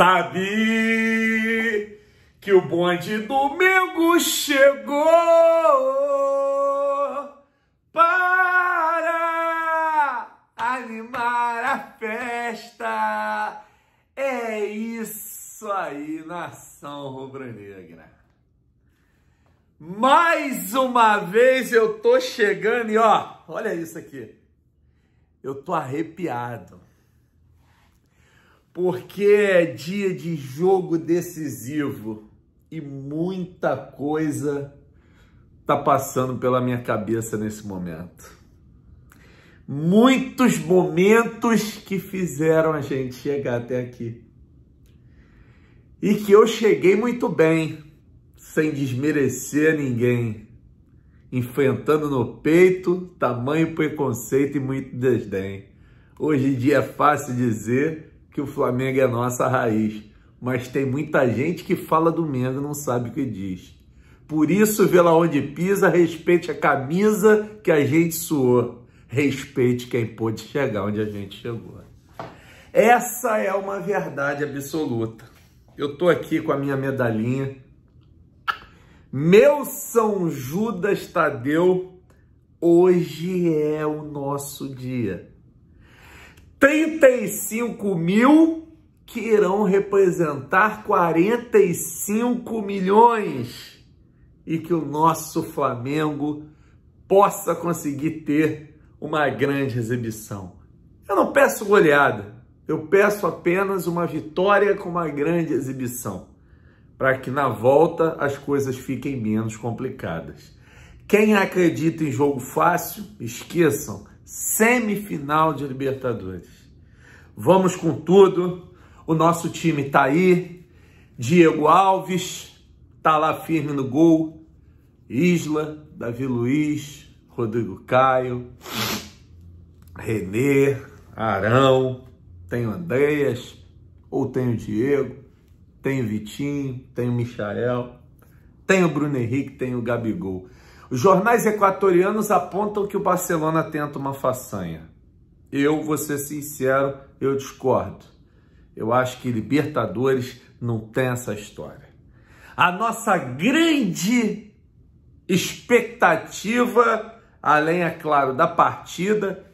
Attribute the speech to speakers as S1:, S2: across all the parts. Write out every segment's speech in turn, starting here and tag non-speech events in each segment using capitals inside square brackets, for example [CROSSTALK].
S1: sabe que o bonde domingo chegou para animar a festa. É isso aí, nação rubro-negra. Mais uma vez eu tô chegando e ó, olha isso aqui. Eu tô arrepiado porque é dia de jogo decisivo e muita coisa tá passando pela minha cabeça nesse momento. Muitos momentos que fizeram a gente chegar até aqui. E que eu cheguei muito bem, sem desmerecer ninguém, enfrentando no peito tamanho preconceito e muito desdém. Hoje em dia é fácil dizer que o Flamengo é nossa raiz, mas tem muita gente que fala do Mengo e não sabe o que diz. Por isso, vê lá onde pisa, respeite a camisa que a gente suou. Respeite quem pôde chegar onde a gente chegou. Essa é uma verdade absoluta. Eu tô aqui com a minha medalhinha. Meu São Judas Tadeu, hoje é o nosso dia. 35 mil que irão representar 45 milhões e que o nosso Flamengo possa conseguir ter uma grande exibição. Eu não peço goleada, eu peço apenas uma vitória com uma grande exibição, para que na volta as coisas fiquem menos complicadas. Quem acredita em jogo fácil, esqueçam, semifinal de Libertadores. Vamos com tudo. O nosso time tá aí. Diego Alves tá lá firme no gol. Isla, Davi Luiz, Rodrigo Caio, Renê, Arão, tem o Andreas, ou tem o Diego, tem o Vitinho, tem o Michael, tem o Bruno Henrique, tem o Gabigol. Os jornais equatorianos apontam que o Barcelona tenta uma façanha. Eu vou ser sincero, eu discordo. Eu acho que Libertadores não tem essa história. A nossa grande expectativa, além, é claro, da partida,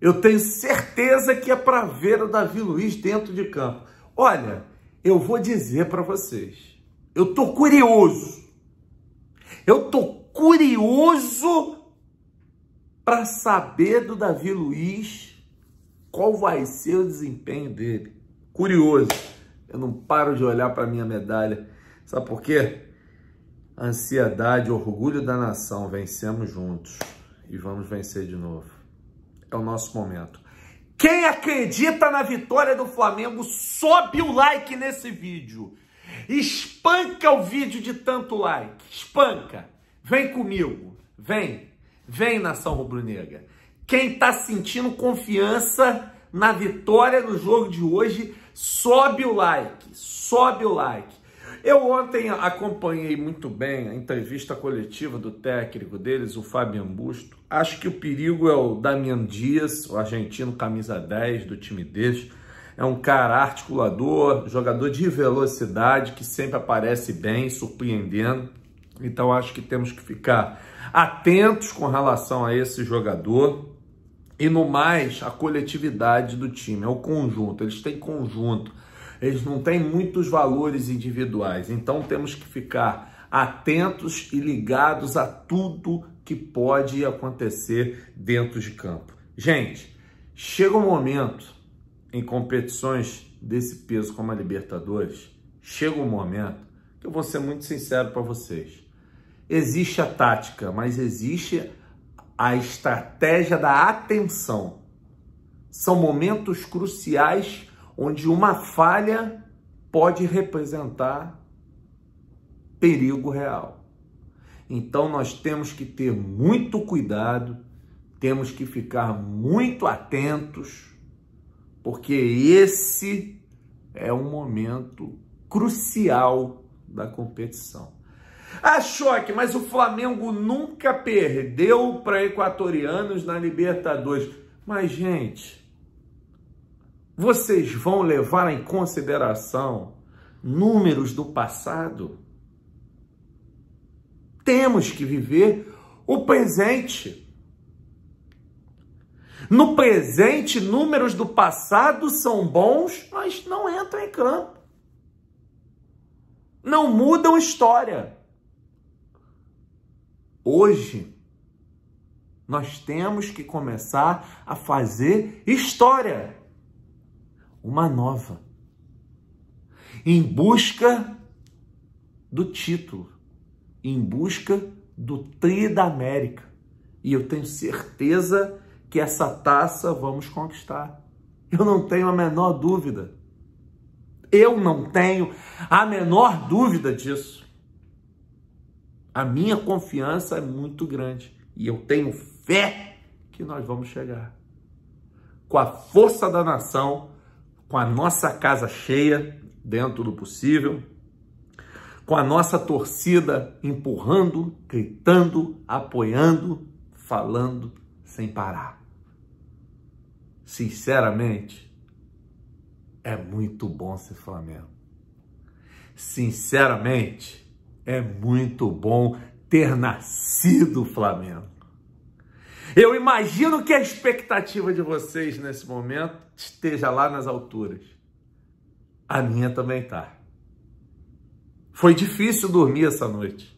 S1: eu tenho certeza que é para ver o Davi Luiz dentro de campo. Olha, eu vou dizer para vocês, eu tô curioso. Eu tô curioso para saber do Davi Luiz qual vai ser o desempenho dele. Curioso. Eu não paro de olhar para minha medalha. Sabe por quê? Ansiedade, orgulho da nação. Vencemos juntos e vamos vencer de novo. É o nosso momento. Quem acredita na vitória do Flamengo, sobe o like nesse vídeo. Espanca o vídeo de tanto like. Espanca. Vem comigo, vem, vem nação rubro-negra. Quem está sentindo confiança na vitória do jogo de hoje, sobe o like, sobe o like. Eu ontem acompanhei muito bem a entrevista coletiva do técnico deles, o Fabian Busto. Acho que o perigo é o Damian Dias, o argentino camisa 10 do time deles. É um cara articulador, jogador de velocidade que sempre aparece bem, surpreendendo. Então acho que temos que ficar atentos com relação a esse jogador e no mais a coletividade do time, é o conjunto, eles têm conjunto, eles não têm muitos valores individuais, então temos que ficar atentos e ligados a tudo que pode acontecer dentro de campo. Gente, chega um momento em competições desse peso como a Libertadores, chega um momento que eu vou ser muito sincero para vocês Existe a tática, mas existe a estratégia da atenção. São momentos cruciais onde uma falha pode representar perigo real. Então nós temos que ter muito cuidado, temos que ficar muito atentos, porque esse é um momento crucial da competição. Ah, choque, mas o Flamengo nunca perdeu para equatorianos na Libertadores. Mas, gente, vocês vão levar em consideração números do passado? Temos que viver o presente. No presente, números do passado são bons, mas não entram em campo. Não mudam história. Hoje, nós temos que começar a fazer história, uma nova, em busca do título, em busca do Tri da América. E eu tenho certeza que essa taça vamos conquistar. Eu não tenho a menor dúvida. Eu não tenho a menor dúvida disso. A minha confiança é muito grande e eu tenho fé que nós vamos chegar. Com a força da nação, com a nossa casa cheia, dentro do possível, com a nossa torcida empurrando, gritando, apoiando, falando sem parar. Sinceramente, é muito bom ser Flamengo. Sinceramente, é muito bom ter nascido Flamengo. Eu imagino que a expectativa de vocês nesse momento esteja lá nas alturas. A minha também está. Foi difícil dormir essa noite.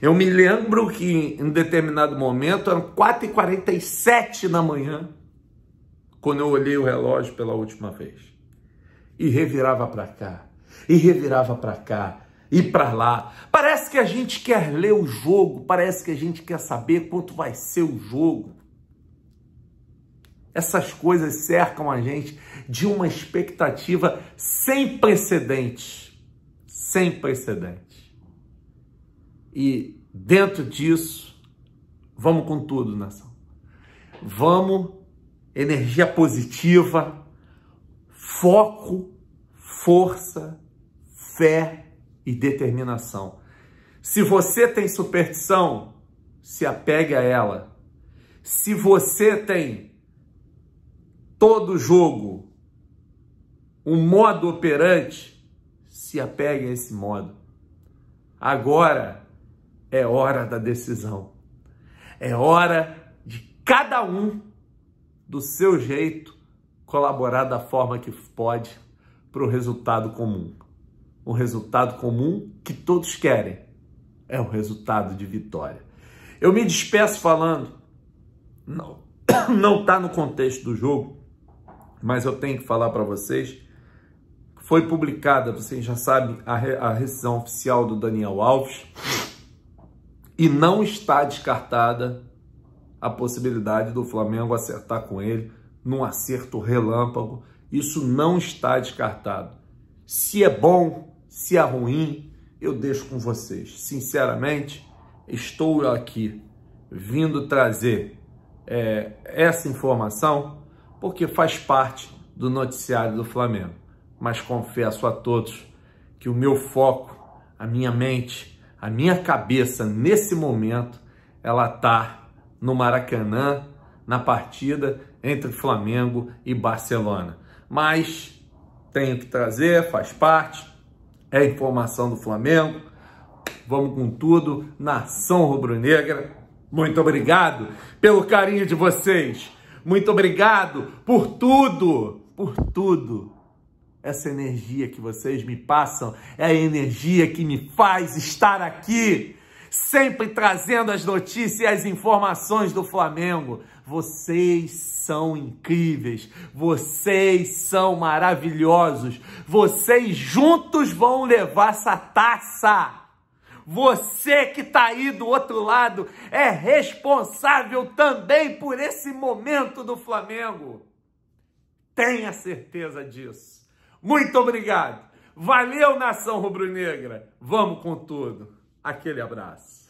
S1: Eu me lembro que em determinado momento, eram 4h47 na manhã, quando eu olhei o relógio pela última vez. E revirava para cá, e revirava para cá, ir para lá. Parece que a gente quer ler o jogo, parece que a gente quer saber quanto vai ser o jogo. Essas coisas cercam a gente de uma expectativa sem precedentes. Sem precedentes. E dentro disso, vamos com tudo, nação. Vamos, energia positiva, foco, força, fé e determinação. Se você tem superstição, se apegue a ela. Se você tem todo jogo, um modo operante, se apegue a esse modo. Agora é hora da decisão. É hora de cada um, do seu jeito, colaborar da forma que pode para o resultado comum um resultado comum que todos querem. É um resultado de vitória. Eu me despeço falando, não, [COUGHS] não está no contexto do jogo, mas eu tenho que falar para vocês. Foi publicada, vocês já sabem, a, re, a rescisão oficial do Daniel Alves e não está descartada a possibilidade do Flamengo acertar com ele num acerto relâmpago. Isso não está descartado. Se é bom, se é ruim, eu deixo com vocês. Sinceramente, estou aqui vindo trazer é, essa informação porque faz parte do noticiário do Flamengo. Mas confesso a todos que o meu foco, a minha mente, a minha cabeça nesse momento, ela tá no Maracanã, na partida entre Flamengo e Barcelona. Mas tenho que trazer, faz parte é informação do Flamengo. Vamos com tudo, nação rubro-negra. Muito obrigado pelo carinho de vocês. Muito obrigado por tudo, por tudo. Essa energia que vocês me passam é a energia que me faz estar aqui sempre trazendo as notícias e as informações do Flamengo. Vocês são incríveis, vocês são maravilhosos, vocês juntos vão levar essa taça. Você que está aí do outro lado é responsável também por esse momento do Flamengo. Tenha certeza disso. Muito obrigado. Valeu, nação rubro-negra. Vamos com tudo. Aquele abraço.